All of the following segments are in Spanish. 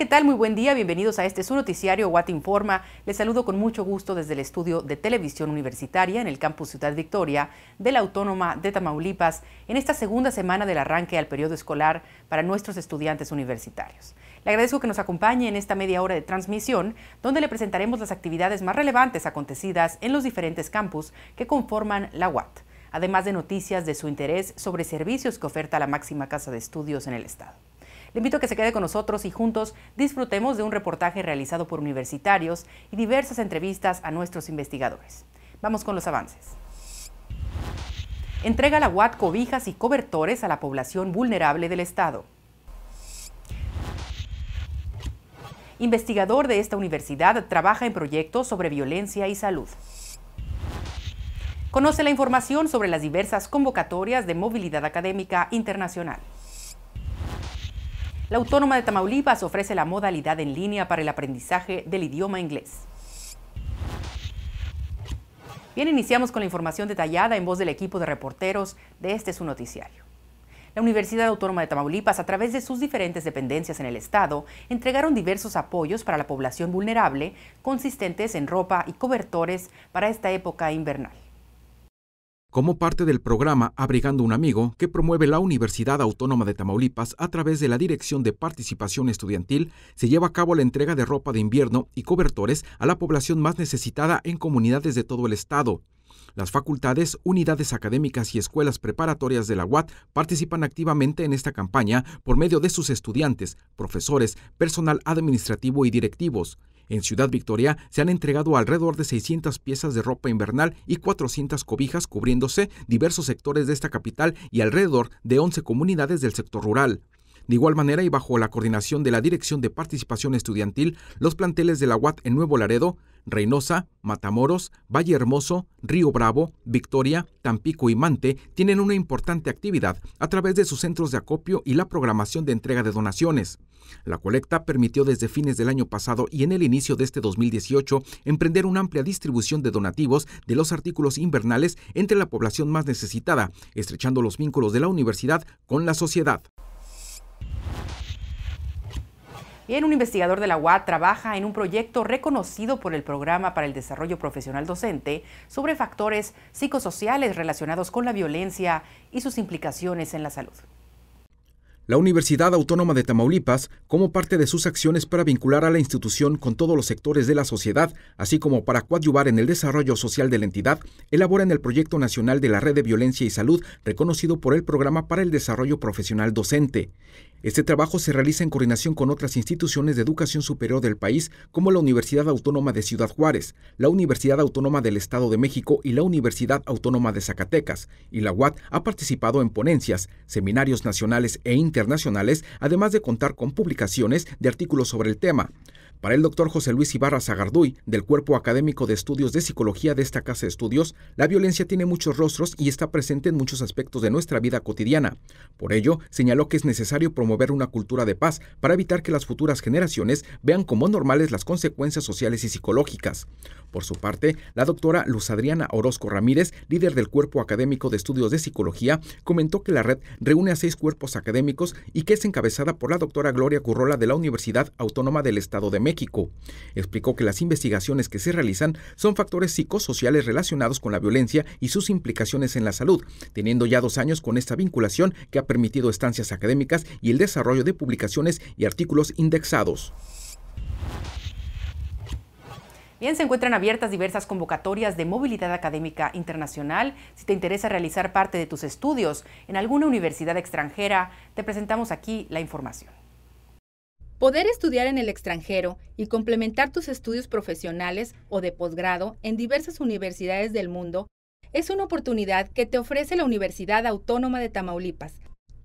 ¿qué tal? Muy buen día, bienvenidos a este su noticiario ¿What Informa. Les saludo con mucho gusto desde el estudio de Televisión Universitaria en el campus Ciudad Victoria de la Autónoma de Tamaulipas en esta segunda semana del arranque al periodo escolar para nuestros estudiantes universitarios. Le agradezco que nos acompañe en esta media hora de transmisión, donde le presentaremos las actividades más relevantes acontecidas en los diferentes campus que conforman la UAT, además de noticias de su interés sobre servicios que oferta la máxima casa de estudios en el Estado. Le invito a que se quede con nosotros y juntos disfrutemos de un reportaje realizado por universitarios y diversas entrevistas a nuestros investigadores. Vamos con los avances. Entrega la UAT cobijas y cobertores a la población vulnerable del Estado. Investigador de esta universidad trabaja en proyectos sobre violencia y salud. Conoce la información sobre las diversas convocatorias de movilidad académica internacional. La Autónoma de Tamaulipas ofrece la modalidad en línea para el aprendizaje del idioma inglés. Bien, iniciamos con la información detallada en voz del equipo de reporteros de este su noticiario. La Universidad Autónoma de Tamaulipas, a través de sus diferentes dependencias en el Estado, entregaron diversos apoyos para la población vulnerable, consistentes en ropa y cobertores para esta época invernal como parte del programa Abrigando un Amigo que promueve la Universidad Autónoma de Tamaulipas a través de la Dirección de Participación Estudiantil, se lleva a cabo la entrega de ropa de invierno y cobertores a la población más necesitada en comunidades de todo el estado. Las facultades, unidades académicas y escuelas preparatorias de la UAT participan activamente en esta campaña por medio de sus estudiantes, profesores, personal administrativo y directivos. En Ciudad Victoria se han entregado alrededor de 600 piezas de ropa invernal y 400 cobijas cubriéndose diversos sectores de esta capital y alrededor de 11 comunidades del sector rural. De igual manera y bajo la coordinación de la Dirección de Participación Estudiantil, los planteles de la UAT en Nuevo Laredo, Reynosa, Matamoros, Valle Hermoso, Río Bravo, Victoria, Tampico y Mante tienen una importante actividad a través de sus centros de acopio y la programación de entrega de donaciones. La colecta permitió desde fines del año pasado y en el inicio de este 2018 emprender una amplia distribución de donativos de los artículos invernales entre la población más necesitada, estrechando los vínculos de la universidad con la sociedad. Bien, un investigador de la UAD trabaja en un proyecto reconocido por el Programa para el Desarrollo Profesional Docente sobre factores psicosociales relacionados con la violencia y sus implicaciones en la salud. La Universidad Autónoma de Tamaulipas, como parte de sus acciones para vincular a la institución con todos los sectores de la sociedad, así como para coadyuvar en el desarrollo social de la entidad, elabora en el Proyecto Nacional de la Red de Violencia y Salud, reconocido por el Programa para el Desarrollo Profesional Docente. Este trabajo se realiza en coordinación con otras instituciones de educación superior del país, como la Universidad Autónoma de Ciudad Juárez, la Universidad Autónoma del Estado de México y la Universidad Autónoma de Zacatecas, y la UAT ha participado en ponencias, seminarios nacionales e internacionales, además de contar con publicaciones de artículos sobre el tema. Para el doctor José Luis Ibarra Zagarduy, del Cuerpo Académico de Estudios de Psicología de esta Casa de Estudios, la violencia tiene muchos rostros y está presente en muchos aspectos de nuestra vida cotidiana. Por ello, señaló que es necesario promover una cultura de paz para evitar que las futuras generaciones vean como normales las consecuencias sociales y psicológicas. Por su parte, la doctora Luz Adriana Orozco Ramírez, líder del Cuerpo Académico de Estudios de Psicología, comentó que la red reúne a seis cuerpos académicos y que es encabezada por la doctora Gloria Currola de la Universidad Autónoma del Estado de México México. Explicó que las investigaciones que se realizan son factores psicosociales relacionados con la violencia y sus implicaciones en la salud, teniendo ya dos años con esta vinculación que ha permitido estancias académicas y el desarrollo de publicaciones y artículos indexados. Bien, se encuentran abiertas diversas convocatorias de movilidad académica internacional. Si te interesa realizar parte de tus estudios en alguna universidad extranjera, te presentamos aquí la información. Poder estudiar en el extranjero y complementar tus estudios profesionales o de posgrado en diversas universidades del mundo es una oportunidad que te ofrece la Universidad Autónoma de Tamaulipas,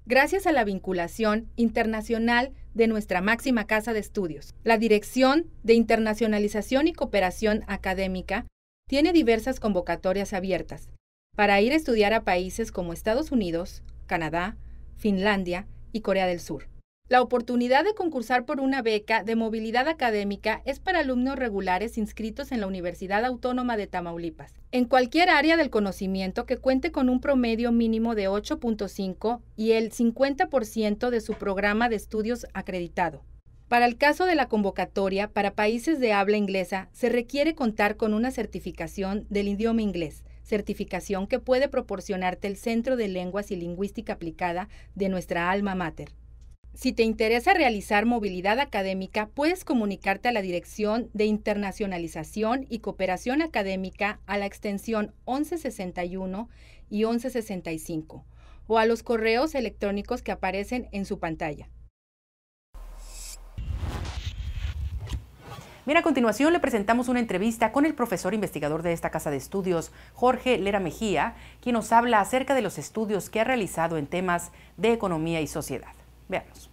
gracias a la vinculación internacional de nuestra máxima casa de estudios. La Dirección de Internacionalización y Cooperación Académica tiene diversas convocatorias abiertas para ir a estudiar a países como Estados Unidos, Canadá, Finlandia y Corea del Sur. La oportunidad de concursar por una beca de movilidad académica es para alumnos regulares inscritos en la Universidad Autónoma de Tamaulipas, en cualquier área del conocimiento que cuente con un promedio mínimo de 8.5 y el 50% de su programa de estudios acreditado. Para el caso de la convocatoria para países de habla inglesa, se requiere contar con una certificación del idioma inglés, certificación que puede proporcionarte el Centro de Lenguas y Lingüística Aplicada de nuestra alma mater. Si te interesa realizar movilidad académica, puedes comunicarte a la Dirección de Internacionalización y Cooperación Académica a la extensión 1161 y 1165 o a los correos electrónicos que aparecen en su pantalla. Bien, a continuación le presentamos una entrevista con el profesor investigador de esta casa de estudios, Jorge Lera Mejía, quien nos habla acerca de los estudios que ha realizado en temas de economía y sociedad. Veamos.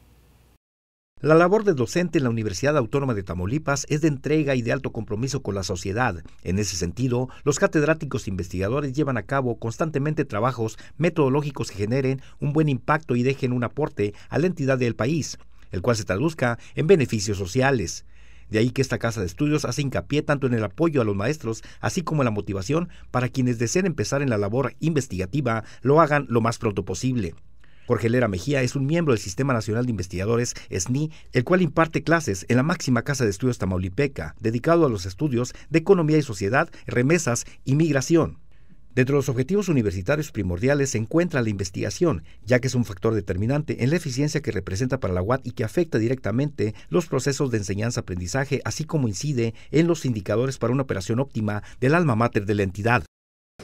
La labor de docente en la Universidad Autónoma de Tamaulipas es de entrega y de alto compromiso con la sociedad. En ese sentido, los catedráticos investigadores llevan a cabo constantemente trabajos metodológicos que generen un buen impacto y dejen un aporte a la entidad del país, el cual se traduzca en beneficios sociales. De ahí que esta casa de estudios hace hincapié tanto en el apoyo a los maestros, así como en la motivación para quienes deseen empezar en la labor investigativa, lo hagan lo más pronto posible. Jorge Lera Mejía es un miembro del Sistema Nacional de Investigadores SNI, el cual imparte clases en la máxima casa de estudios tamaulipeca, dedicado a los estudios de economía y sociedad, remesas y migración. Dentro de los objetivos universitarios primordiales se encuentra la investigación, ya que es un factor determinante en la eficiencia que representa para la UAT y que afecta directamente los procesos de enseñanza-aprendizaje, así como incide en los indicadores para una operación óptima del alma mater de la entidad.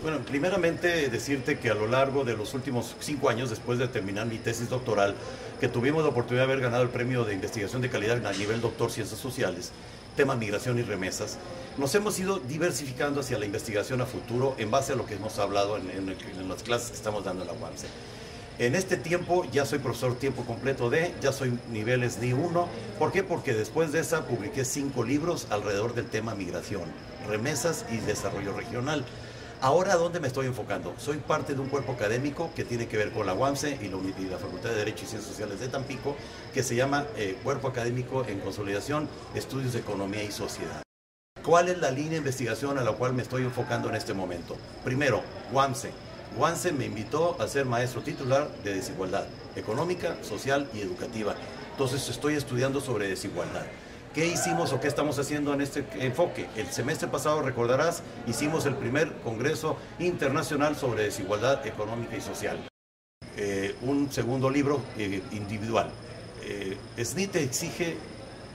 Bueno, primeramente decirte que a lo largo de los últimos cinco años, después de terminar mi tesis doctoral, que tuvimos la oportunidad de haber ganado el premio de investigación de calidad a nivel doctor ciencias sociales, tema migración y remesas, nos hemos ido diversificando hacia la investigación a futuro en base a lo que hemos hablado en, las clases que estamos dando en la UAMSE. En este tiempo ya soy profesor tiempo completo de, ya soy niveles ni uno. ¿Por qué? Porque después de esa publiqué cinco libros alrededor del tema migración, remesas y desarrollo regional. Ahora, dónde me estoy enfocando? Soy parte de un cuerpo académico que tiene que ver con la UAMCE y la, Facultad de Derecho y Ciencias Sociales de Tampico, que se llama eh, Cuerpo Académico en Consolidación, Estudios de Economía y Sociedad. ¿Cuál es la línea de investigación a la cual me estoy enfocando en este momento? Primero, UAMCE. UAMCE me invitó a ser maestro titular de desigualdad económica, social y educativa. Entonces estoy estudiando sobre desigualdad. ¿Qué hicimos o qué estamos haciendo en este enfoque? El semestre pasado, recordarás, hicimos el primer Congreso Internacional sobre Desigualdad Económica y Social. Eh, un segundo libro eh, individual. Eh, SNIT exige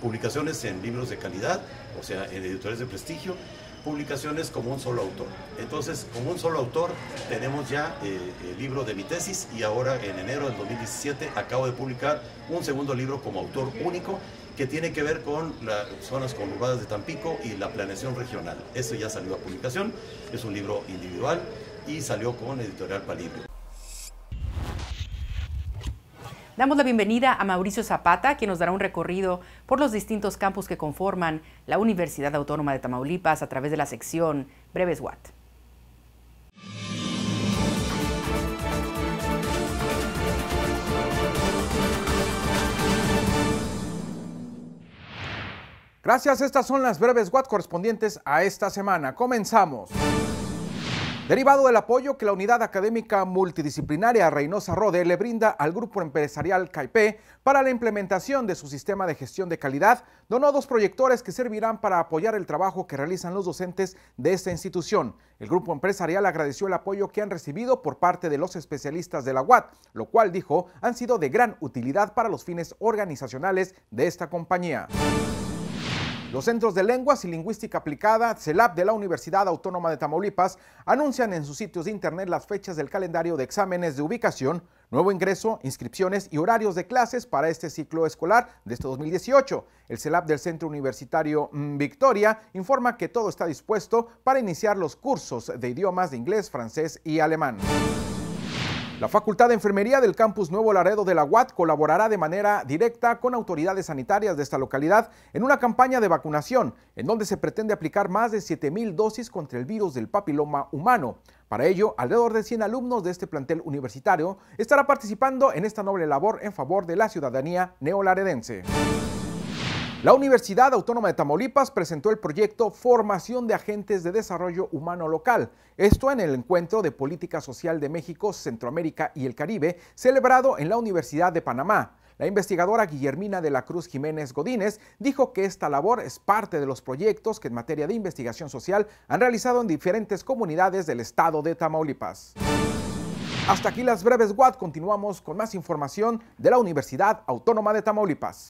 publicaciones en libros de calidad, o sea, en editores de prestigio, publicaciones como un solo autor. Entonces, como un solo autor, tenemos ya el libro de mi tesis y ahora en enero del 2017 acabo de publicar un segundo libro como autor único que tiene que ver con las zonas conurbadas de Tampico y la planeación regional. Eso ya salió a publicación, es un libro individual y salió con Editorial Palibrio. Damos la bienvenida a Mauricio Zapata, quien nos dará un recorrido por los distintos campus que conforman la Universidad Autónoma de Tamaulipas a través de la sección Breves Watt. Gracias, estas son las breves WAT correspondientes a esta semana. Comenzamos. Derivado del apoyo que la Unidad Académica Multidisciplinaria Reynosa Rode le brinda al grupo empresarial CAIPE para la implementación de su sistema de gestión de calidad, donó dos proyectores que servirán para apoyar el trabajo que realizan los docentes de esta institución. El grupo empresarial agradeció el apoyo que han recibido por parte de los especialistas de la UAT, lo cual, dijo, han sido de gran utilidad para los fines organizacionales de esta compañía. Los Centros de Lenguas y Lingüística Aplicada, CELAP, de la Universidad Autónoma de Tamaulipas, anuncian en sus sitios de Internet las fechas del calendario de exámenes de ubicación, nuevo ingreso, inscripciones y horarios de clases para este ciclo escolar de este 2018. El CELAP del Centro Universitario mm, Victoria informa que todo está dispuesto para iniciar los cursos de idiomas de inglés, francés y alemán. La Facultad de Enfermería del Campus Nuevo Laredo de la UAT colaborará de manera directa con autoridades sanitarias de esta localidad en una campaña de vacunación, en donde se pretende aplicar más de 7.000 dosis contra el virus del papiloma humano. Para ello, alrededor de 100 alumnos de este plantel universitario estará participando en esta noble labor en favor de la ciudadanía neolaredense. La Universidad Autónoma de Tamaulipas presentó el proyecto Formación de Agentes de Desarrollo Humano Local. Esto en el Encuentro de Política Social de México, Centroamérica y el Caribe, celebrado en la Universidad de Panamá. La investigadora Guillermina de la Cruz Jiménez Godínez dijo que esta labor es parte de los proyectos que en materia de investigación social han realizado en diferentes comunidades del estado de Tamaulipas. Hasta aquí las breves WAT. Continuamos con más información de la Universidad Autónoma de Tamaulipas.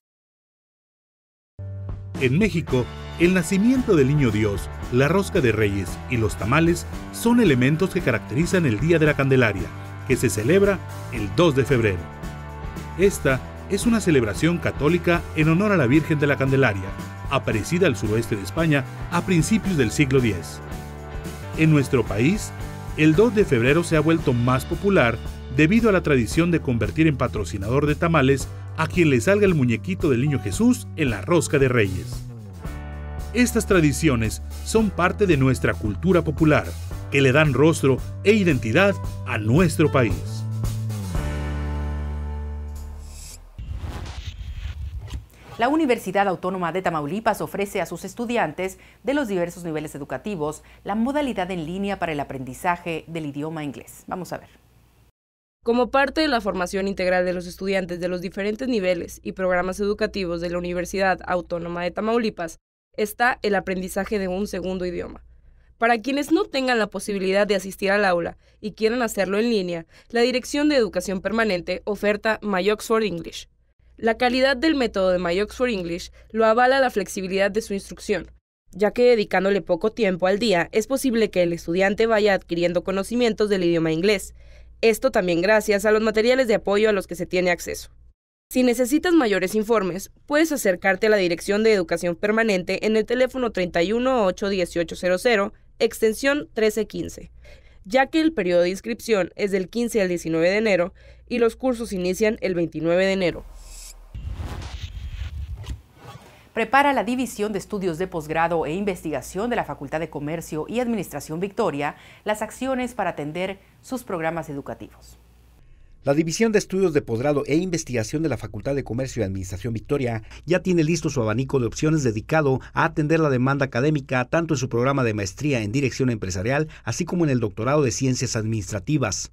En México, el nacimiento del Niño Dios, la rosca de reyes y los tamales son elementos que caracterizan el Día de la Candelaria, que se celebra el 2 de febrero. Esta es una celebración católica en honor a la Virgen de la Candelaria, aparecida al suroeste de España a principios del siglo X. En nuestro país, el 2 de febrero se ha vuelto más popular debido a la tradición de convertir en patrocinador de tamales a quien le salga el muñequito del niño Jesús en la rosca de reyes. Estas tradiciones son parte de nuestra cultura popular, que le dan rostro e identidad a nuestro país. La Universidad Autónoma de Tamaulipas ofrece a sus estudiantes de los diversos niveles educativos la modalidad en línea para el aprendizaje del idioma inglés. Vamos a ver. Como parte de la formación integral de los estudiantes de los diferentes niveles y programas educativos de la Universidad Autónoma de Tamaulipas, está el aprendizaje de un segundo idioma. Para quienes no tengan la posibilidad de asistir al aula y quieran hacerlo en línea, la Dirección de Educación Permanente oferta My Oxford English. La calidad del método de My Oxford English lo avala la flexibilidad de su instrucción, ya que dedicándole poco tiempo al día es posible que el estudiante vaya adquiriendo conocimientos del idioma inglés, esto también gracias a los materiales de apoyo a los que se tiene acceso. Si necesitas mayores informes, puedes acercarte a la Dirección de Educación Permanente en el teléfono 318 1800, extensión 1315, ya que el periodo de inscripción es del 15 al 19 de enero y los cursos inician el 29 de enero prepara la División de Estudios de Posgrado e Investigación de la Facultad de Comercio y Administración Victoria las acciones para atender sus programas educativos. La División de Estudios de Posgrado e Investigación de la Facultad de Comercio y Administración Victoria ya tiene listo su abanico de opciones dedicado a atender la demanda académica tanto en su programa de maestría en Dirección Empresarial, así como en el doctorado de Ciencias Administrativas.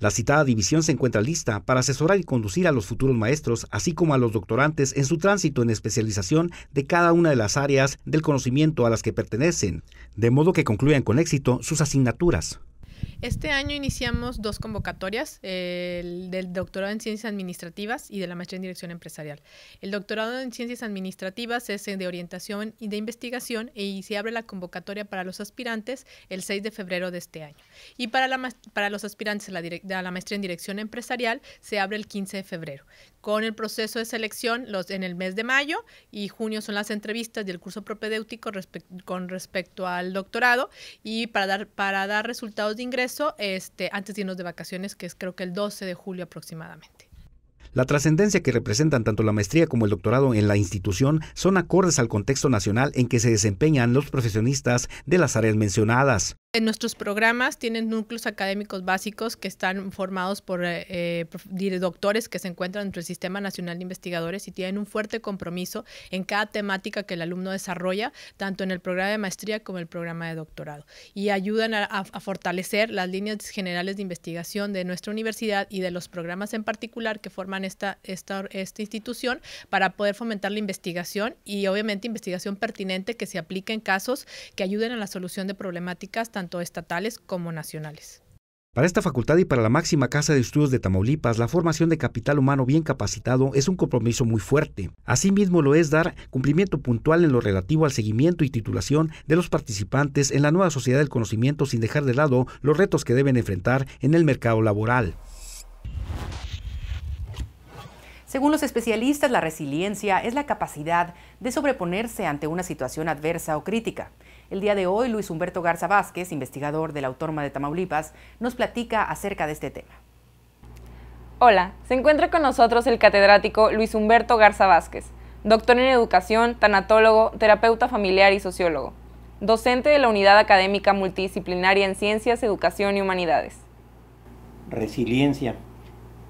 La citada división se encuentra lista para asesorar y conducir a los futuros maestros, así como a los doctorantes en su tránsito en especialización de cada una de las áreas del conocimiento a las que pertenecen, de modo que concluyan con éxito sus asignaturas. Este año iniciamos dos convocatorias, el del doctorado en ciencias administrativas y de la maestría en dirección empresarial. El doctorado en ciencias administrativas es de orientación y de investigación y se abre la convocatoria para los aspirantes el 6 de febrero de este año. Y para, la, para los aspirantes a la, maestría en dirección empresarial se abre el 15 de febrero. Con el proceso de selección los, en el mes de mayo y junio son las entrevistas del curso propedéutico con respecto al doctorado y para dar, para dar resultados de ingreso este, antes de irnos de vacaciones, que es creo que el 12 de julio aproximadamente. La trascendencia que representan tanto la maestría como el doctorado en la institución son acordes al contexto nacional en que se desempeñan los profesionistas de las áreas mencionadas. En nuestros programas tienen núcleos académicos básicos que están formados por eh, eh, doctores que se encuentran dentro del Sistema Nacional de Investigadores y tienen un fuerte compromiso en cada temática que el alumno desarrolla, tanto en el programa de maestría como en el programa de doctorado. Y ayudan a, fortalecer las líneas generales de investigación de nuestra universidad y de los programas en particular que forman esta, esta, institución para poder fomentar la investigación y obviamente investigación pertinente que se aplique en casos que ayuden a la solución de problemáticas tanto estatales como nacionales. Para esta facultad y para la máxima casa de estudios de Tamaulipas, la formación de capital humano bien capacitado es un compromiso muy fuerte. Asimismo lo es dar cumplimiento puntual en lo relativo al seguimiento y titulación de los participantes en la nueva sociedad del conocimiento sin dejar de lado los retos que deben enfrentar en el mercado laboral. Según los especialistas, la resiliencia es la capacidad de sobreponerse ante una situación adversa o crítica. El día de hoy, Luis Humberto Garza Vázquez, investigador de la Autónoma de Tamaulipas, nos platica acerca de este tema. Hola, se encuentra con nosotros el catedrático Luis Humberto Garza Vázquez, doctor en educación, tanatólogo, terapeuta familiar y sociólogo, docente de la Unidad Académica Multidisciplinaria en Ciencias, Educación y Humanidades. Resiliencia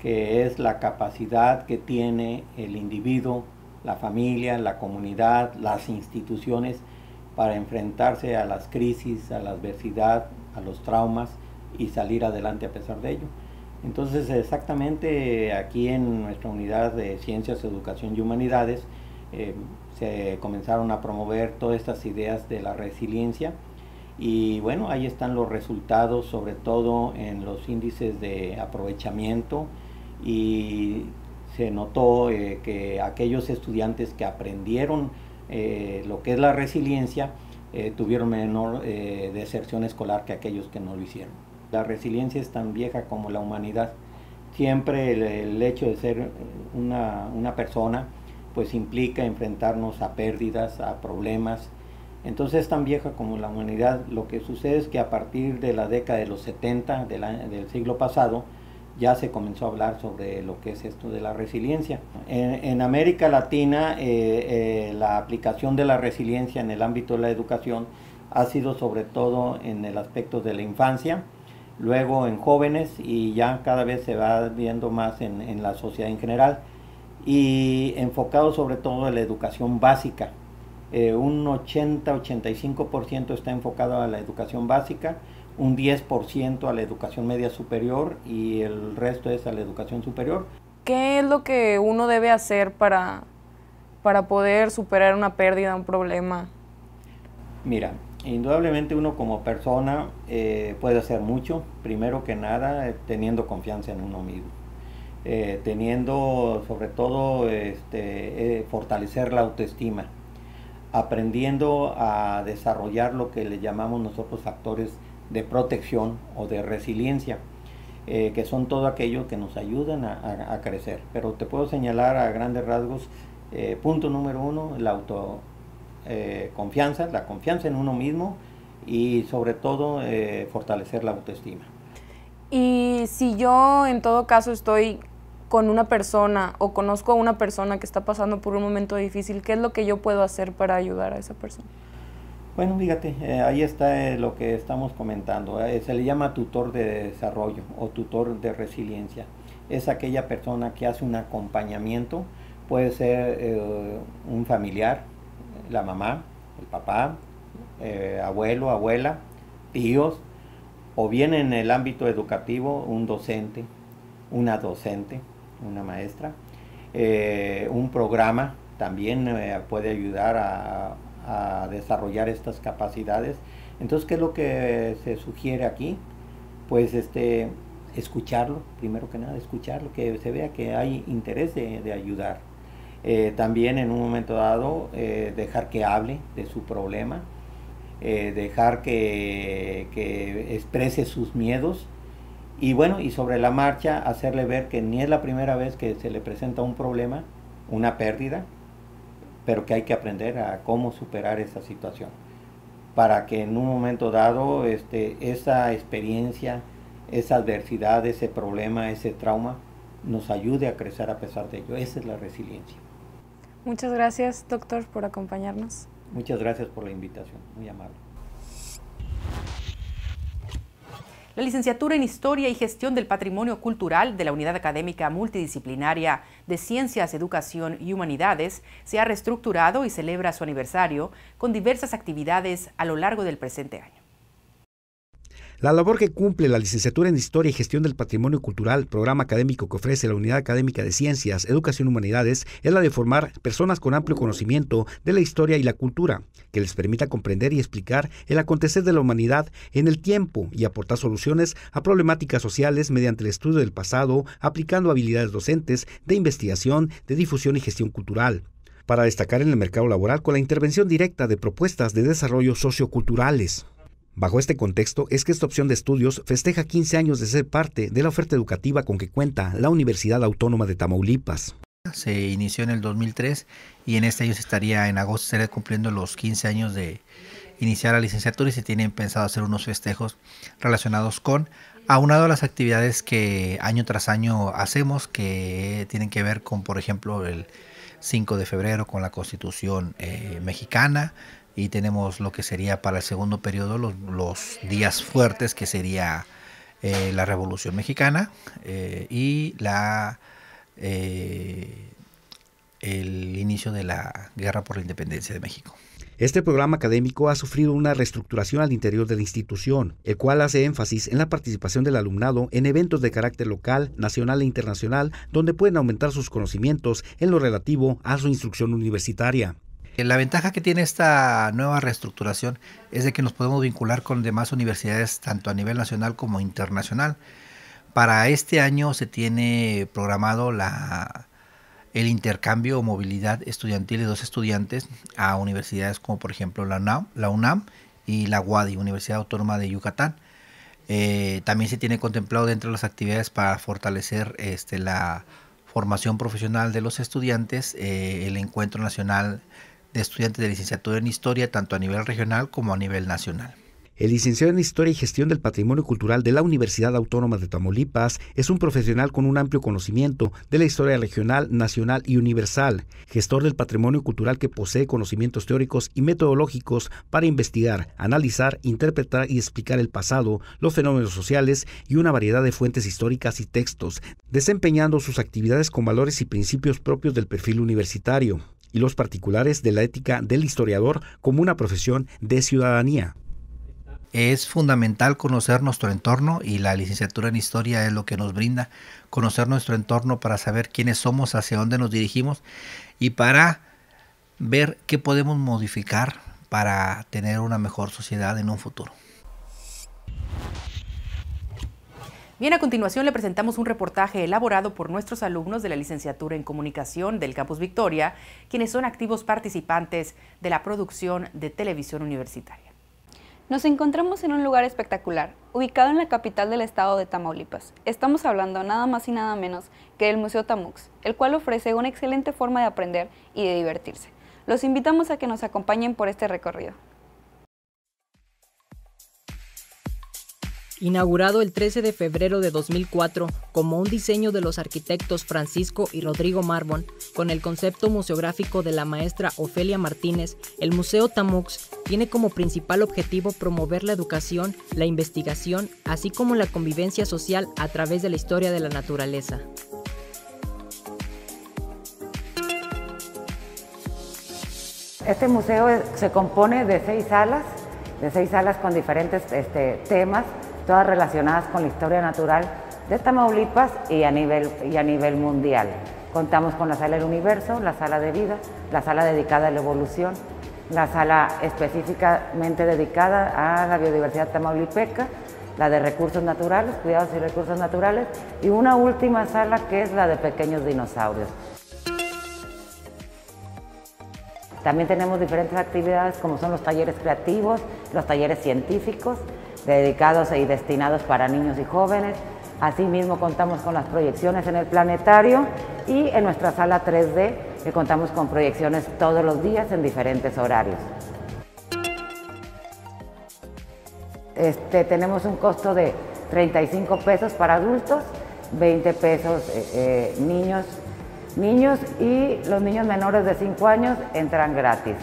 que es la capacidad que tiene el individuo, la familia, la comunidad, las instituciones para enfrentarse a las crisis, a la adversidad, a los traumas y salir adelante a pesar de ello. Entonces, exactamente aquí en nuestra unidad de Ciencias, Educación y Humanidades, eh, se comenzaron a promover todas estas ideas de la resiliencia y bueno, ahí están los resultados, sobre todo en los índices de aprovechamiento, y se notó eh, que aquellos estudiantes que aprendieron eh, lo que es la resiliencia eh, tuvieron menor deserción escolar que aquellos que no lo hicieron. La resiliencia es tan vieja como la humanidad. Siempre el, hecho de ser una, persona pues implica enfrentarnos a pérdidas, a problemas. Entonces es tan vieja como la humanidad. Lo que sucede es que a partir de la década de los 70 del siglo pasado, ya se comenzó a hablar sobre lo que es esto de la resiliencia. En, América Latina, eh, eh, la aplicación de la resiliencia en el ámbito de la educación ha sido sobre todo en el aspecto de la infancia, luego en jóvenes y ya cada vez se va viendo más en, la sociedad en general y enfocado sobre todo en la educación básica. Eh, un 80-85% está enfocado a la educación básica, un 10% a la educación media superior y el resto es a la educación superior. ¿Qué es lo que uno debe hacer para, para poder superar una pérdida, un problema? Mira, indudablemente uno como persona eh, puede hacer mucho, primero que nada eh, teniendo confianza en uno mismo. Eh, teniendo sobre todo este, fortalecer la autoestima, aprendiendo a desarrollar lo que le llamamos nosotros factores de protección o de resiliencia, eh, que son todo aquello que nos ayudan a, crecer. Pero te puedo señalar a grandes rasgos, eh, punto número uno, la autoconfianza, eh, la confianza en uno mismo y sobre todo fortalecer la autoestima. Y si yo en todo caso estoy con una persona o conozco a una persona que está pasando por un momento difícil, ¿qué es lo que yo puedo hacer para ayudar a esa persona? Bueno, fíjate, eh, ahí está eh, lo que estamos comentando. Eh, se le llama tutor de desarrollo o tutor de resiliencia. Es aquella persona que hace un acompañamiento. Puede ser un familiar, la mamá, el papá, abuelo, abuela, tíos, o bien en el ámbito educativo, un docente, una docente, una maestra. un programa también puede ayudar a, a desarrollar estas capacidades. Entonces, ¿qué es lo que se sugiere aquí? Pues este, escucharlo, primero que nada, escucharlo, que se vea que hay interés de, ayudar. Eh, también en un momento dado, eh, dejar que hable de su problema, eh, dejar que exprese sus miedos y bueno, y sobre la marcha hacerle ver que ni es la primera vez que se le presenta un problema, una pérdida, pero que hay que aprender a cómo superar esa situación para que en un momento dado este, esa experiencia, esa adversidad, ese problema, ese trauma nos ayude a crecer a pesar de ello. Esa es la resiliencia. Muchas gracias, doctor, por acompañarnos. Muchas gracias por la invitación, muy amable. La licenciatura en Historia y Gestión del Patrimonio Cultural de la Unidad Académica Multidisciplinaria de Ciencias, Educación y Humanidades se ha reestructurado y celebra su aniversario con diversas actividades a lo largo del presente año. La labor que cumple la Licenciatura en Historia y Gestión del Patrimonio Cultural, programa académico que ofrece la Unidad Académica de Ciencias, Educación y Humanidades, es la de formar personas con amplio conocimiento de la historia y la cultura, que les permita comprender y explicar el acontecer de la humanidad en el tiempo y aportar soluciones a problemáticas sociales mediante el estudio del pasado, aplicando habilidades docentes de investigación, de difusión y gestión cultural para destacar en el mercado laboral con la intervención directa de propuestas de desarrollo socioculturales. Bajo este contexto es que esta opción de estudios festeja 15 años de ser parte de la oferta educativa con que cuenta la Universidad Autónoma de Tamaulipas. Se inició en el 2003 y en este año se estaría, en agosto, cumpliendo los 15 años de iniciar la licenciatura y se tienen pensado hacer unos festejos relacionados con, aunado a las actividades que año tras año hacemos, que tienen que ver con, por ejemplo, el 5 de febrero con la Constitución eh, mexicana, y tenemos lo que sería para el segundo periodo los, días fuertes, que sería eh, la Revolución Mexicana eh, y la, eh, el inicio de la Guerra por la Independencia de México. Este programa académico ha sufrido una reestructuración al interior de la institución, el cual hace énfasis en la participación del alumnado en eventos de carácter local, nacional e internacional, donde pueden aumentar sus conocimientos en lo relativo a su instrucción universitaria. La ventaja que tiene esta nueva reestructuración es de que nos podemos vincular con demás universidades tanto a nivel nacional como internacional. Para este año se tiene programado la, el intercambio o movilidad estudiantil de dos estudiantes a universidades como por ejemplo la UNAM, la UNAM y la UADI, Universidad Autónoma de Yucatán. Eh, también se tiene contemplado dentro de las actividades para fortalecer este, la formación profesional de los estudiantes, eh, el encuentro nacional de estudiantes de licenciatura en historia tanto a nivel regional como a nivel nacional. El licenciado en Historia y Gestión del Patrimonio Cultural de la Universidad Autónoma de Tamaulipas es un profesional con un amplio conocimiento de la historia regional, nacional y universal, gestor del patrimonio cultural que posee conocimientos teóricos y metodológicos para investigar, analizar, interpretar y explicar el pasado, los fenómenos sociales y una variedad de fuentes históricas y textos, desempeñando sus actividades con valores y principios propios del perfil universitario y los particulares de la ética del historiador como una profesión de ciudadanía. Es fundamental conocer nuestro entorno y la licenciatura en historia es lo que nos brinda conocer nuestro entorno para saber quiénes somos, hacia dónde nos dirigimos y para ver qué podemos modificar para tener una mejor sociedad en un futuro. Bien, a continuación le presentamos un reportaje elaborado por nuestros alumnos de la licenciatura en comunicación del Campus Victoria, quienes son activos participantes de la producción de televisión universitaria. Nos encontramos en un lugar espectacular, ubicado en la capital del estado de Tamaulipas. Estamos hablando nada más y nada menos que del Museo Tamux, el cual ofrece una excelente forma de aprender y de divertirse. Los invitamos a que nos acompañen por este recorrido. Inaugurado el 13 de febrero de 2004 como un diseño de los arquitectos Francisco y Rodrigo Marbon, con el concepto museográfico de la maestra Ofelia Martínez, el Museo Tamux tiene como principal objetivo promover la educación, la investigación, así como la convivencia social a través de la historia de la naturaleza. Este museo eh, se compone de seis salas, de seis salas con diferentes este, temas todas relacionadas con la historia natural de Tamaulipas y a nivel, y a nivel mundial. Contamos con la sala del universo, la sala de vida, la sala dedicada a la evolución, la sala específicamente dedicada a la biodiversidad tamaulipeca, la de recursos naturales, cuidados y recursos naturales, y una última sala que es la de pequeños dinosaurios. También tenemos diferentes actividades como son los talleres creativos, los talleres científicos, dedicados y destinados para niños y jóvenes. Asimismo, contamos con las proyecciones en el planetario y en nuestra sala 3D, que contamos con proyecciones todos los días en diferentes horarios. Este, tenemos un costo de 35 pesos para adultos, 20 pesos eh, eh, niños, niños y los niños menores de 5 años entran gratis.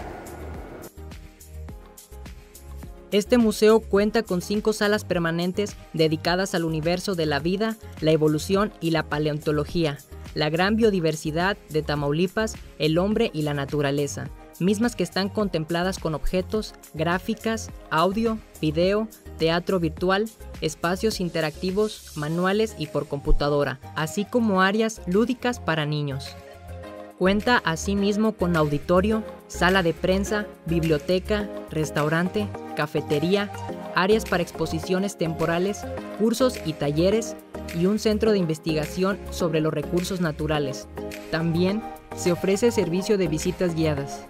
Este museo cuenta con cinco salas permanentes dedicadas al universo de la vida, la evolución y la paleontología, la gran biodiversidad de Tamaulipas, el hombre y la naturaleza, mismas que están contempladas con objetos, gráficas, audio, video, teatro virtual, espacios interactivos, manuales y por computadora, así como áreas lúdicas para niños. Cuenta asimismo con auditorio, sala de prensa, biblioteca, restaurante, cafetería, áreas para exposiciones temporales, cursos y talleres y un centro de investigación sobre los recursos naturales. También se ofrece servicio de visitas guiadas.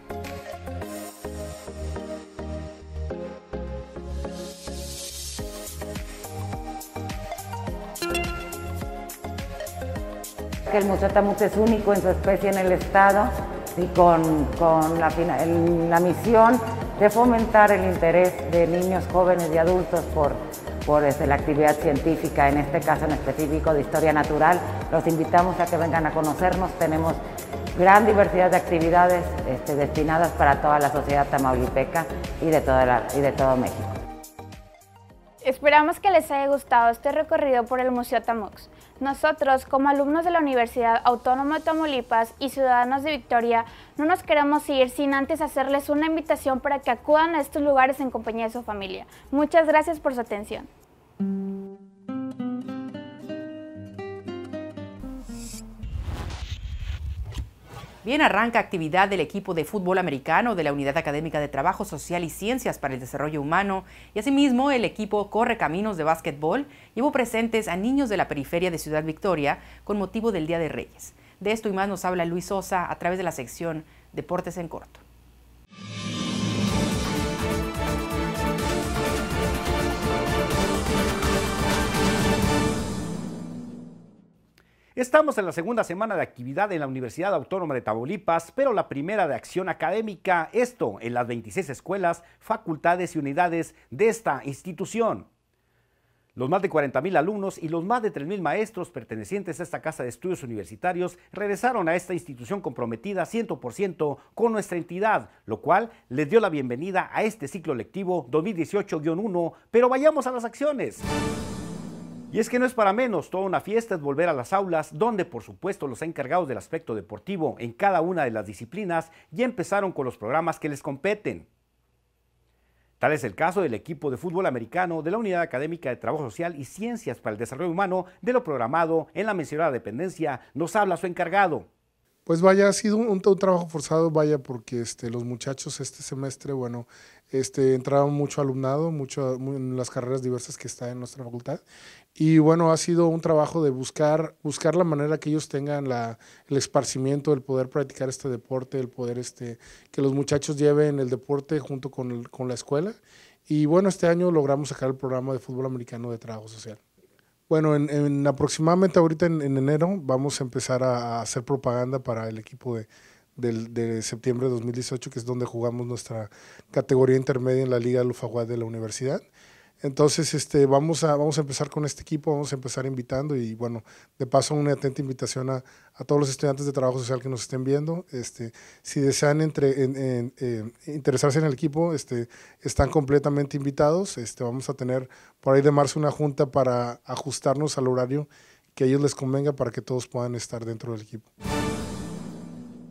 El Muchatamut es único en su especie en el estado y con, la misión de fomentar el interés de niños, jóvenes y adultos por, por desde la actividad científica, en este caso en específico de historia natural. Los invitamos a que vengan a conocernos, tenemos gran diversidad de actividades este, destinadas para toda la sociedad tamaulipeca y de, toda y de todo México. Esperamos que les haya gustado este recorrido por el Museo Tamox. Nosotros, como alumnos de la Universidad Autónoma de Tamaulipas y ciudadanos de Victoria, no nos queremos ir sin antes hacerles una invitación para que acudan a estos lugares en compañía de su familia. Muchas gracias por su atención. Bien, arranca actividad del equipo de fútbol americano de la Unidad Académica de Trabajo Social y Ciencias para el Desarrollo Humano y asimismo el equipo Corre Caminos de Básquetbol llevó presentes a niños de la periferia de Ciudad Victoria con motivo del Día de Reyes. De esto y más nos habla Luis Sosa a través de la sección Deportes en Corto. Estamos en la segunda semana de actividad en la Universidad Autónoma de Tabulipas, pero la primera de acción académica, esto en las 26 escuelas, facultades y unidades de esta institución. Los más de 40.000 alumnos y los más de 3.000 maestros pertenecientes a esta Casa de Estudios Universitarios regresaron a esta institución comprometida 100% con nuestra entidad, lo cual les dio la bienvenida a este ciclo lectivo 2018-1, pero vayamos a las acciones. Y es que no es para menos, toda una fiesta es volver a las aulas, donde por supuesto los encargados del aspecto deportivo en cada una de las disciplinas ya empezaron con los programas que les competen. Tal es el caso del equipo de fútbol americano de la Unidad Académica de Trabajo Social y Ciencias para el Desarrollo Humano de lo programado en la mencionada dependencia, nos habla su encargado, pues vaya, ha sido un, trabajo forzado, vaya, porque este, los muchachos este semestre, bueno, este, entraron mucho alumnado, mucho en las carreras diversas que está en nuestra facultad. Y bueno, ha sido un trabajo de buscar, buscar la manera que ellos tengan el esparcimiento, el poder practicar este deporte, el poder este, que los muchachos lleven el deporte junto con la escuela. Y bueno, este año logramos sacar el programa de fútbol americano de trabajo social. Bueno, en, aproximadamente ahorita en, enero vamos a empezar a, hacer propaganda para el equipo de, de septiembre de 2018, que es donde jugamos nuestra categoría intermedia en la Liga Lufaguá de la universidad. Entonces, este, vamos, a, vamos a empezar con este equipo, vamos a empezar invitando y bueno, de paso una atenta invitación a, todos los estudiantes de trabajo social que nos estén viendo. Este, si desean entre, en, interesarse en el equipo, este, están completamente invitados. Este, vamos a tener por ahí de marzo una junta para ajustarnos al horario que a ellos les convenga para que todos puedan estar dentro del equipo.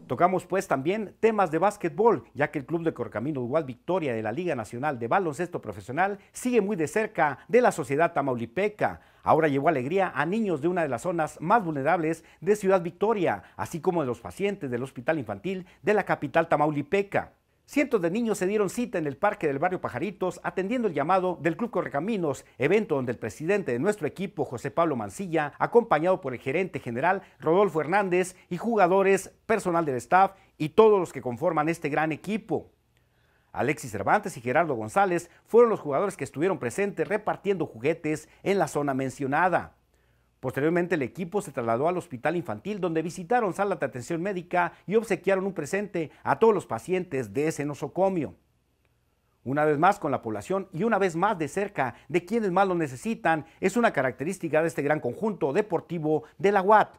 Tocamos pues también temas de básquetbol, ya que el club de Corcamino Uruguay Victoria de la Liga Nacional de Baloncesto Profesional sigue muy de cerca de la sociedad tamaulipeca. Ahora llevó alegría a niños de una de las zonas más vulnerables de Ciudad Victoria, así como de los pacientes del Hospital Infantil de la capital tamaulipeca. Cientos de niños se dieron cita en el parque del barrio Pajaritos, atendiendo el llamado del Club Correcaminos, evento donde el presidente de nuestro equipo, José Pablo Mancilla, acompañado por el gerente general Rodolfo Hernández y jugadores, personal del staff y todos los que conforman este gran equipo. Alexis Cervantes y Gerardo González fueron los jugadores que estuvieron presentes repartiendo juguetes en la zona mencionada. Posteriormente el equipo se trasladó al hospital infantil donde visitaron salas de atención médica y obsequiaron un presente a todos los pacientes de ese nosocomio. Una vez más con la población y una vez más de cerca de quienes más lo necesitan es una característica de este gran conjunto deportivo de la UAT.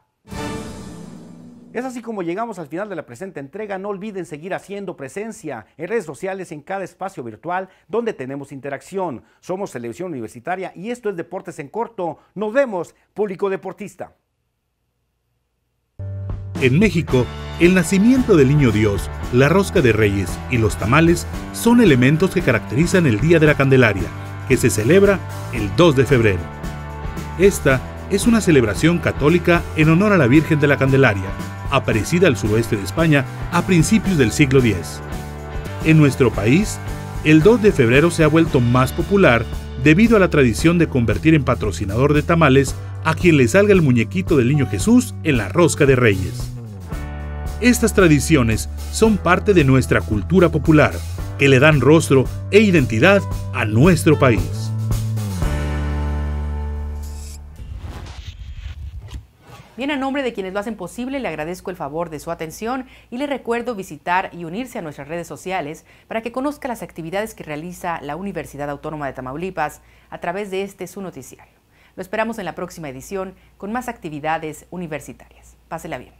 Es así como llegamos al final de la presente entrega. No olviden seguir haciendo presencia en redes sociales, en cada espacio virtual donde tenemos interacción. Somos Televisión Universitaria y esto es Deportes en Corto. Nos vemos, público deportista. En México, el nacimiento del Niño Dios, la rosca de reyes y los tamales son elementos que caracterizan el Día de la Candelaria, que se celebra el 2 de febrero. Esta es una celebración católica en honor a la Virgen de la Candelaria, aparecida al suroeste de España a principios del siglo X. En nuestro país, el 2 de febrero se ha vuelto más popular debido a la tradición de convertir en patrocinador de tamales a quien le salga el muñequito del Niño Jesús en la rosca de reyes. Estas tradiciones son parte de nuestra cultura popular, que le dan rostro e identidad a nuestro país. Bien, a nombre de quienes lo hacen posible, le agradezco el favor de su atención y le recuerdo visitar y unirse a nuestras redes sociales para que conozca las actividades que realiza la Universidad Autónoma de Tamaulipas a través de este su noticiario. Lo esperamos en la próxima edición con más actividades universitarias. Pásela bien.